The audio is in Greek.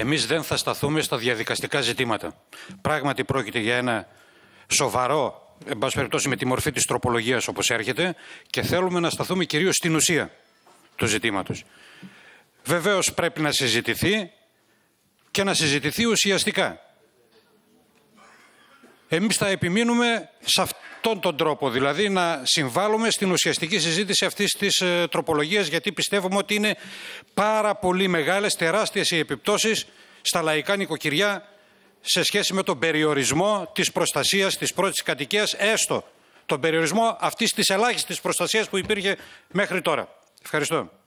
Εμείς δεν θα σταθούμε στα διαδικαστικά ζητήματα. Πράγματι πρόκειται για ένα σοβαρό, εν πάση περιπτώσει με τη μορφή της τροπολογίας όπως έρχεται και θέλουμε να σταθούμε κυρίως στην ουσία του ζητήματος. Βεβαίως πρέπει να συζητηθεί και να συζητηθεί ουσιαστικά. Εμείς θα επιμείνουμε σε αυτόν τον τρόπο, δηλαδή να συμβάλλουμε στην ουσιαστική συζήτηση αυτής της ε, τροπολογίας, γιατί πιστεύουμε ότι είναι πάρα πολύ μεγάλες, τεράστιες οι επιπτώσεις στα λαϊκά νοικοκυριά σε σχέση με τον περιορισμό της προστασίας της πρώτης κατοικίας, έστω τον περιορισμό αυτής της ελάχιστης προστασίας που υπήρχε μέχρι τώρα. Ευχαριστώ.